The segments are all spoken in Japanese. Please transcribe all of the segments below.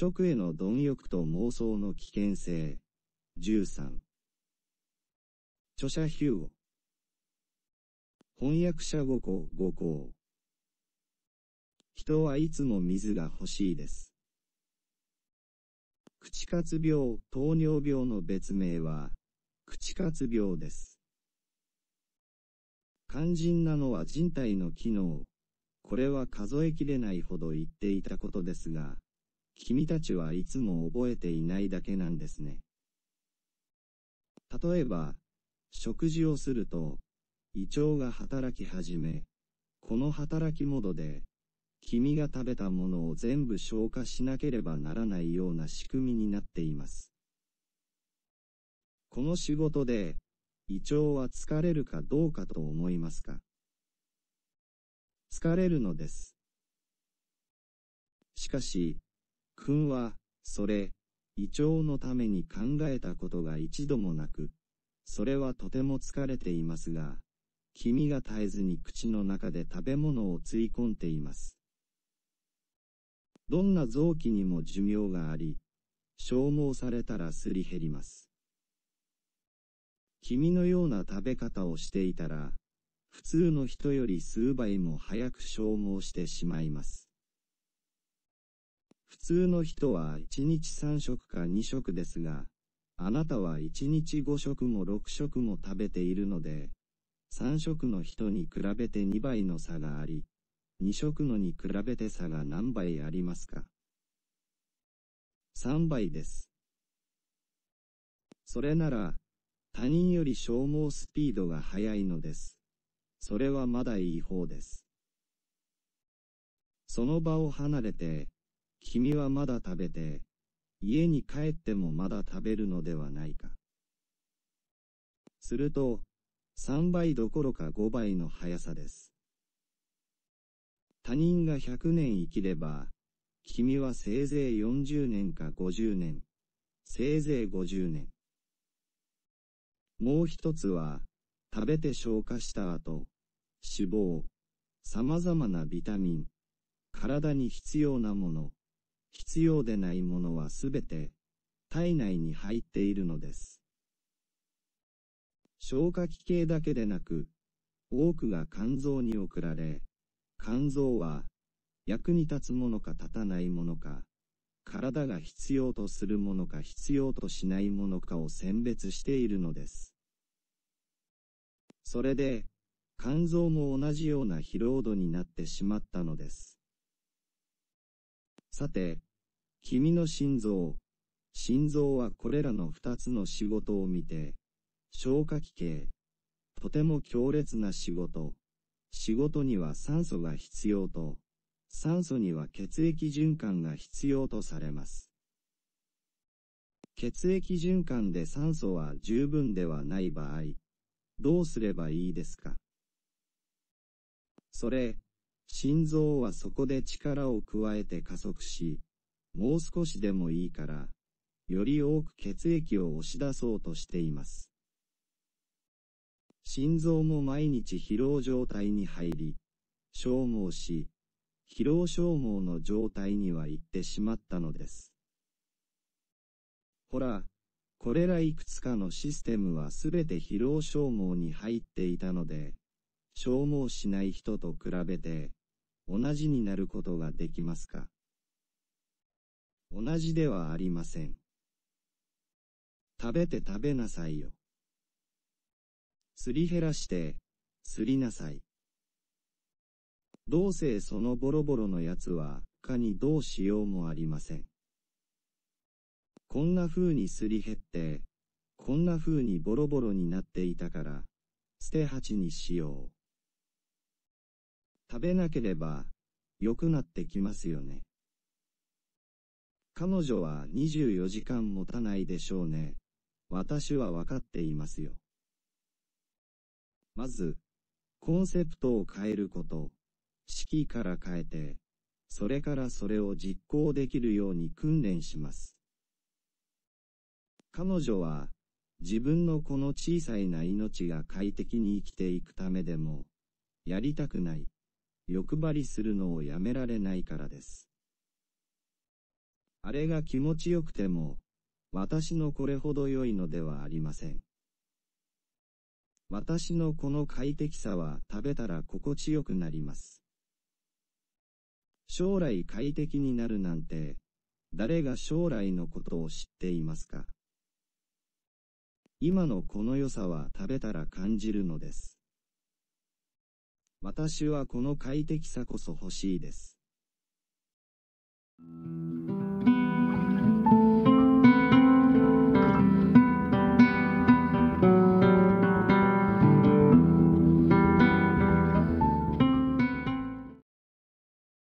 食への貪欲と妄想の危険性。13。著者ヒュー翻訳者5個5個。人はいつも水が欲しいです。口活病、糖尿病の別名は、口活病です。肝心なのは人体の機能。これは数えきれないほど言っていたことですが、君たちはいつも覚えていないだけなんですね。例えば、食事をすると、胃腸が働き始め、この働きモードで、君が食べたものを全部消化しなければならないような仕組みになっています。この仕事で、胃腸は疲れるかどうかと思いますか疲れるのです。しかし、くんは、それ、胃腸のために考えたことが一度もなく、それはとても疲れていますが、君が絶えずに口の中で食べ物をつい込んでいます。どんな臓器にも寿命があり、消耗されたらすり減ります。君のような食べ方をしていたら、普通の人より数倍も早く消耗してしまいます。普通の人は1日3食か2食ですが、あなたは1日5食も6食も食べているので、3食の人に比べて2倍の差があり、2食のに比べて差が何倍ありますか ?3 倍です。それなら、他人より消耗スピードが速いのです。それはまだいい方です。その場を離れて、君はまだ食べて、家に帰ってもまだ食べるのではないか。すると、3倍どころか5倍の速さです。他人が100年生きれば、君はせいぜい40年か50年、せいぜい50年。もう一つは、食べて消化した後、脂肪、様々なビタミン、体に必要なもの、必要でないものはすべて、体内に入っているのです。消化器系だけでなく、多くが肝臓に送られ、肝臓は、役に立つものか立たないものか、体が必要とするものか必要としないものかを選別しているのです。それで、肝臓も同じような疲労度になってしまったのです。さて、君の心臓。心臓はこれらの二つの仕事を見て、消化器系。とても強烈な仕事。仕事には酸素が必要と、酸素には血液循環が必要とされます。血液循環で酸素は十分ではない場合、どうすればいいですかそれ、心臓はそこで力を加えて加速し、もう少しでもいいから、より多く血液を押し出そうとしています。心臓も毎日疲労状態に入り、消耗し、疲労消耗の状態には行ってしまったのです。ほら、これらいくつかのシステムはすべて疲労消耗に入っていたので、消耗しない人と比べて、同じになることができますか同じではありません。食べて食べなさいよ。すり減らして、すりなさい。どうせそのボロボロのやつは、かにどうしようもありません。こんな風にすり減って、こんな風にボロボロになっていたから、捨て鉢にしよう。食べなければ、良くなってきますよね。彼女は24時間持たないでしょうね。私はわかっていますよ。まず、コンセプトを変えること。式から変えて、それからそれを実行できるように訓練します。彼女は、自分のこの小さいな命が快適に生きていくためでも、やりたくない。欲張りするのをやめられないからです。あれが気持ちよくても、私のこれほど良いのではありません。私のこの快適さは食べたら心地よくなります。将来快適になるなんて、誰が将来のことを知っていますか今のこの良さは食べたら感じるのです。私はこの快適さこそ欲しいです。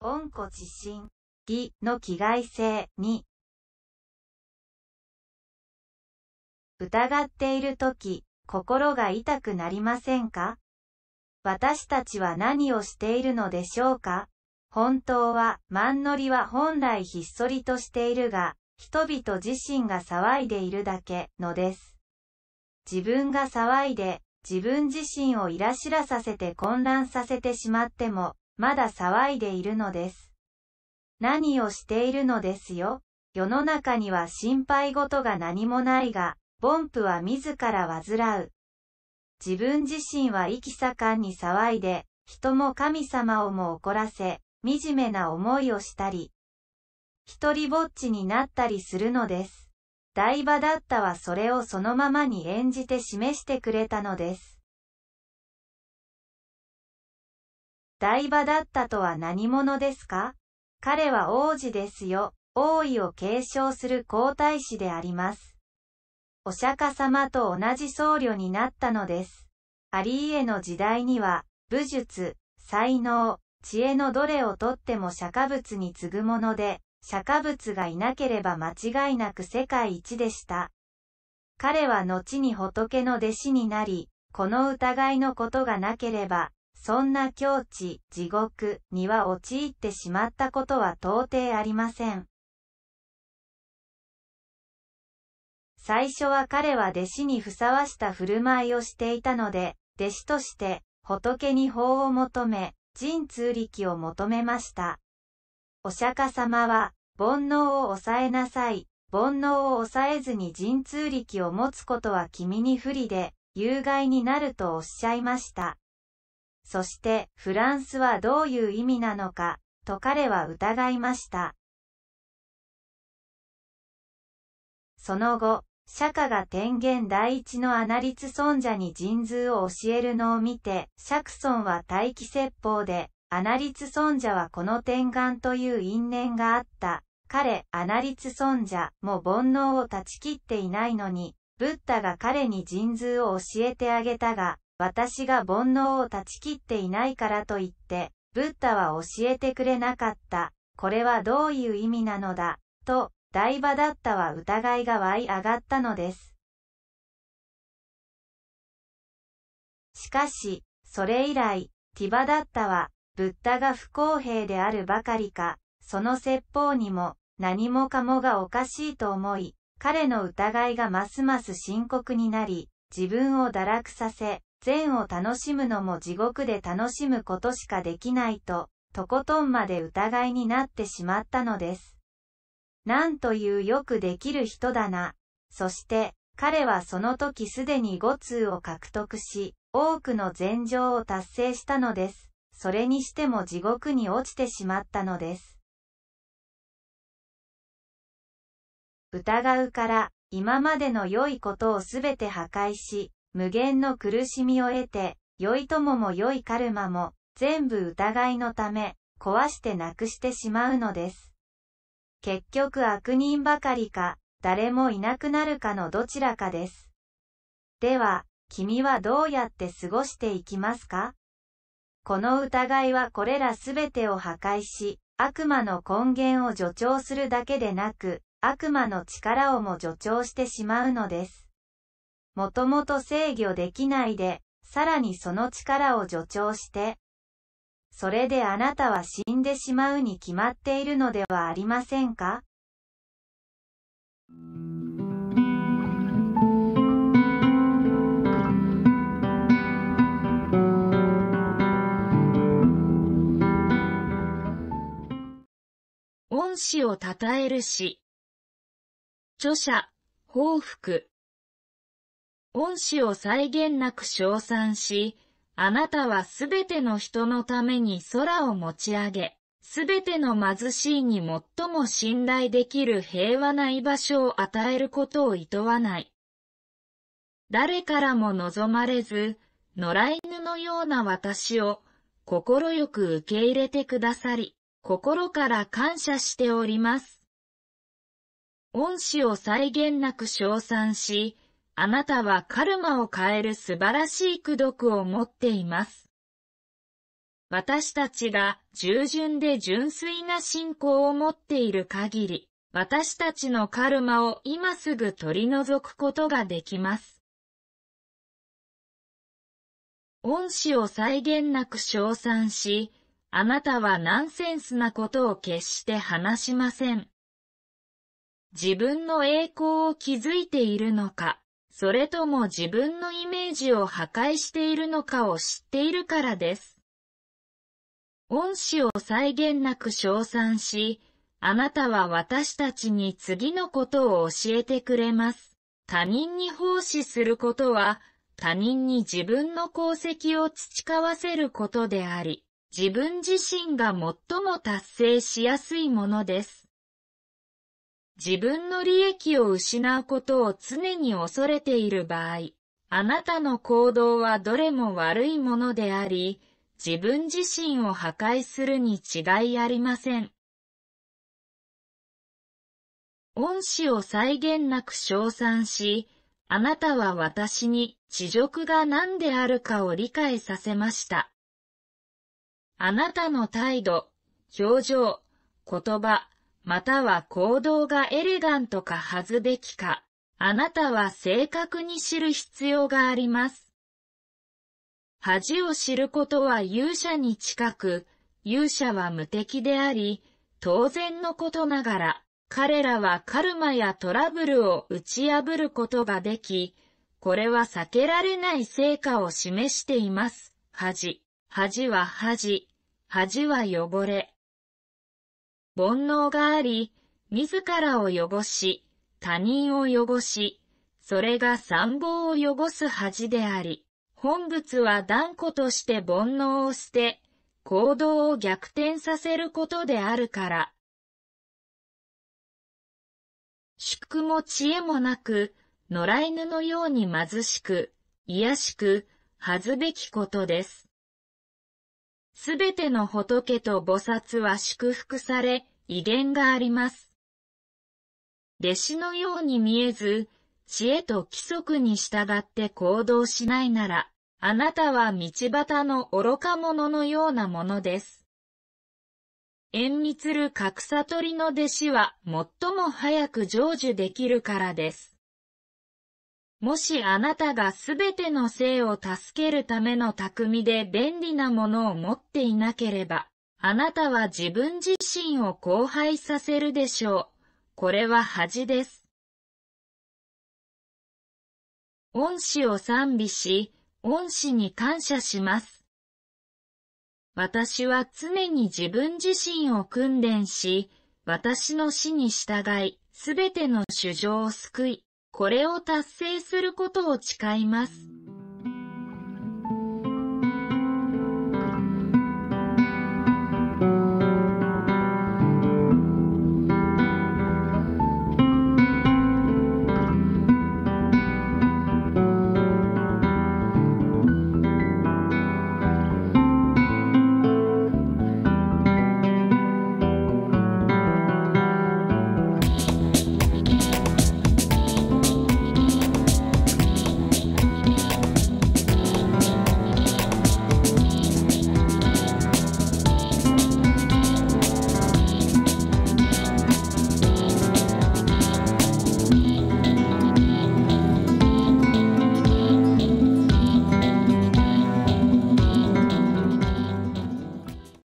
温故知新、義の気概性に疑っているとき、心が痛くなりませんか私たちは何をしているのでしょうか本当は、マンノリは本来ひっそりとしているが、人々自身が騒いでいるだけのです。自分が騒いで、自分自身をいらしらさせて混乱させてしまっても、まだ騒いでいるのです。何をしているのですよ。世の中には心配事が何もないが、凡夫は自ら患う。自分自身は生き盛んに騒いで、人も神様をも怒らせ、惨めな思いをしたり、一りぼっちになったりするのです。台場だったはそれをそのままに演じて示してくれたのです。台場だったとは何者ですか彼は王子ですよ。王位を継承する皇太子であります。お釈迦様と同じ僧侶になったのです。アリーエの時代には、武術、才能、知恵のどれをとっても釈迦仏に次ぐもので、釈迦仏がいなければ間違いなく世界一でした。彼は後に仏の弟子になり、この疑いのことがなければ、そんな境地、地獄には陥ってしまったことは到底ありません。最初は彼は弟子にふさわした振る舞いをしていたので、弟子として仏に法を求め、神通力を求めました。お釈迦様は、煩悩を抑えなさい。煩悩を抑えずに神通力を持つことは君に不利で、有害になるとおっしゃいました。そして、フランスはどういう意味なのか、と彼は疑いました。その後、釈迦が天元第一のアナリツ尊者に神通を教えるのを見て、釈尊は大気説法で、アナリツ尊者はこの天眼という因縁があった。彼、アナリツ尊者も煩悩を断ち切っていないのに、ブッダが彼に神通を教えてあげたが、私が煩悩を断ち切っていないからと言って、ブッダは教えてくれなかった。これはどういう意味なのだ、と、台場だったは疑いが湧い上がったのです。しかし、それ以来、ティバダッタは、ブッダが不公平であるばかりか、その説法にも、何もかもがおかしいと思い、彼の疑いがますます深刻になり、自分を堕落させ、善を楽しむのも地獄で楽しむことしかできないと、とことんまで疑いになってしまったのです。なんというよくできる人だな。そして、彼はその時すでに5通を獲得し、多くの禅情を達成したのです。それにしても地獄に落ちてしまったのです。疑うから、今までの良いことをすべて破壊し、無限の苦しみを得て、良い友も良いカルマも、全部疑いのため、壊してなくしてしまうのです。結局悪人ばかりか、誰もいなくなるかのどちらかです。では、君はどうやって過ごしていきますかこの疑いはこれらすべてを破壊し、悪魔の根源を助長するだけでなく、悪魔の力をも助長してしまうのです。もともと制御できないで、さらにその力を助長して、それであなたは死んでしまうに決まっているのではありませんか恩師を称えるし。著者、報復。恩師を際限なく称賛し、あなたはすべての人のために空を持ち上げ、すべての貧しいに最も信頼できる平和な居場所を与えることを厭わない。誰からも望まれず、野良犬のような私を、心よく受け入れてくださり、心から感謝しております。恩師を際限なく称賛し、あなたはカルマを変える素晴らしい功徳を持っています。私たちが従順で純粋な信仰を持っている限り、私たちのカルマを今すぐ取り除くことができます。恩師を際限なく称賛し、あなたはナンセンスなことを決して話しません。自分の栄光を築いているのか、それとも自分のイメージを破壊しているのかを知っているからです。恩師を際限なく称賛し、あなたは私たちに次のことを教えてくれます。他人に奉仕することは、他人に自分の功績を培わせることであり、自分自身が最も達成しやすいものです。自分の利益を失うことを常に恐れている場合、あなたの行動はどれも悪いものであり、自分自身を破壊するに違いありません。恩師を際限なく称賛し、あなたは私に地獄が何であるかを理解させました。あなたの態度、表情、言葉、または行動がエレガントかはずべきか、あなたは正確に知る必要があります。恥を知ることは勇者に近く、勇者は無敵であり、当然のことながら、彼らはカルマやトラブルを打ち破ることができ、これは避けられない成果を示しています。恥。恥は恥。恥は汚れ。煩悩があり、自らを汚し、他人を汚し、それが参謀を汚す恥であり、本物は断固として煩悩を捨て、行動を逆転させることであるから。宿も知恵もなく、野良犬のように貧しく、癒しく、恥ずべきことです。すべての仏と菩薩は祝福され、威厳があります。弟子のように見えず、知恵と規則に従って行動しないなら、あなたは道端の愚か者のようなものです。縁密る格差取りの弟子は最も早く成就できるからです。もしあなたがすべての性を助けるための匠で便利なものを持っていなければ、あなたは自分自身を荒廃させるでしょう。これは恥です。恩師を賛美し、恩師に感謝します。私は常に自分自身を訓練し、私の死に従い、すべての主情を救い、これを達成することを誓います。